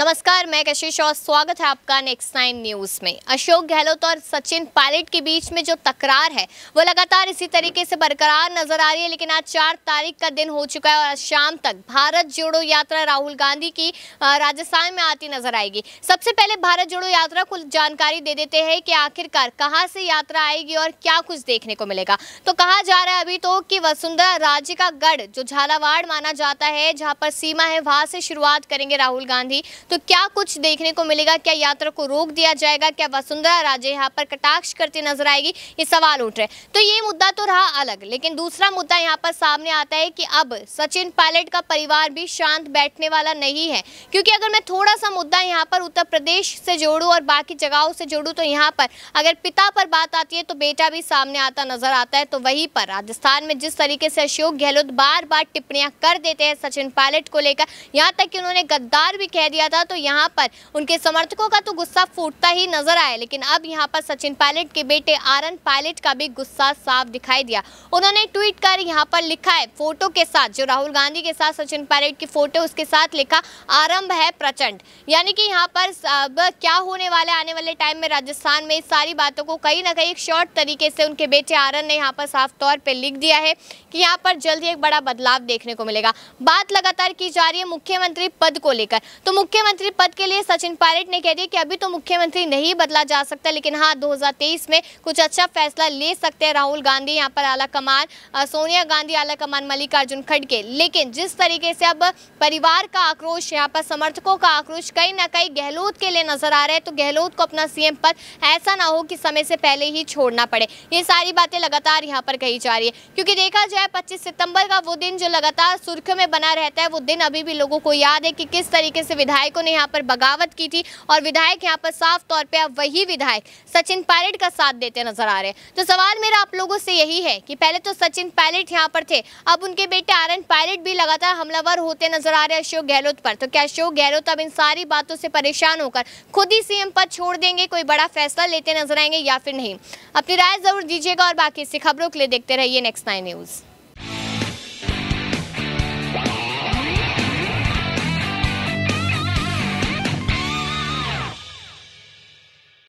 नमस्कार मैं कशिश और स्वागत है आपका नेक्स्ट नाइन न्यूज़ में अशोक गहलोत और सचिन पायलट के बीच में जो तकरार है वो लगातार इसी तरीके से बरकरार नजर आ रही है लेकिन आज चार तारीख का दिन हो चुका है और शाम तक भारत जोड़ो यात्रा राहुल गांधी की राजस्थान में आती नजर आएगी सबसे पहले भारत जोड़ो यात्रा को जानकारी दे देते हैं कि आखिरकार कहाँ से यात्रा आएगी और क्या कुछ देखने को मिलेगा तो कहा जा रहा है अभी तो कि वसुंधरा राज्य का गढ़ जो झालावाड़ माना जाता है जहाँ पर सीमा है वहाँ से शुरुआत करेंगे राहुल गांधी तो क्या कुछ देखने को मिलेगा क्या यात्रा को रोक दिया जाएगा क्या वसुंधरा राजे यहाँ पर कटाक्ष करती नजर आएगी ये सवाल उठ रहे तो ये मुद्दा तो रहा अलग लेकिन दूसरा मुद्दा यहाँ पर सामने आता है कि अब सचिन पायलट का परिवार भी शांत बैठने वाला नहीं है क्योंकि अगर मैं थोड़ा सा मुद्दा यहाँ पर उत्तर प्रदेश से जोड़ू और बाकी जगहों से जोड़ू तो यहाँ पर अगर पिता पर बात आती है तो बेटा भी सामने आता नजर आता है तो वहीं पर राजस्थान में जिस तरीके से अशोक गहलोत बार बार टिप्पणियां कर देते हैं सचिन पायलट को लेकर यहाँ तक कि उन्होंने गद्दार भी कह दिया था था तो यहाँ पर उनके समर्थकों का तो गुस्सा फूटता ही नजर आया लेकिन अब यहाँ पर सचिन पायलट के बेटे आरन पायलट का भी गुस्सा साफ दिखाई दिया उन्होंने ट्वीट कर यहाँ पर लिखा है फोटो के साथ जो राहुल गांधी के साथ सचिन पायलट की फोटो उसके साथ लिखा आरंभ है प्रचंड यानी कि यहाँ पर अब क्या होने वाले आने वाले टाइम में राजस्थान में सारी बातों को कहीं ना कहीं एक शॉर्ट तरीके से उनके बेटे आरन ने यहाँ पर साफ तौर पर लिख दिया है कि यहाँ पर जल्द ही एक बड़ा बदलाव देखने को मिलेगा बात लगातार की जा रही है मुख्यमंत्री पद को लेकर तो मुख्यमंत्री मुख्यमंत्री पद के लिए सचिन पायलट ने कह दिया कि अभी तो मुख्यमंत्री नहीं बदला जा सकता लेकिन हाँ 2023 में कुछ अच्छा फैसला ले सकते हैं राहुल गांधी यहाँ पर आला कमान सोनिया गांधी आला कमान मल्लिकार्जुन खड़गे लेकिन जिस तरीके से अब परिवार का आक्रोश यहाँ पर समर्थकों का आक्रोश कहीं ना कहीं गहलोत के लिए नजर आ रहा है तो गहलोत को अपना सीएम पद ऐसा ना हो कि समय से पहले ही छोड़ना पड़े ये सारी बातें लगातार यहाँ पर कही जा रही है क्योंकि देखा जाए पच्चीस सितंबर का वो दिन जो लगातार सुर्खियों में बना रहता है वो दिन अभी भी लोगों को याद है कि किस तरीके से विधायक विधायकों ने यहाँ पर बगावत की थी और विधायक यहाँ पर साफ तौर पर अब वही विधायक सचिन पायलट का साथ देते नजर आ रहे हैं तो सवाल मेरा आप लोगों से यही है कि पहले तो सचिन पायलट यहाँ पर थे अब उनके बेटे आरन पायलट भी लगातार हमलावर होते नजर आ रहे हैं अशोक गहलोत पर तो क्या अशोक गहलोत अब इन सारी बातों से परेशान होकर खुद ही सीएम पद छोड़ देंगे कोई बड़ा फैसला लेते नजर आएंगे या फिर नहीं अपनी राय जरूर दीजिएगा और बाकी इसी खबरों के लिए देखते रहिए नेक्स्ट नाइन न्यूज़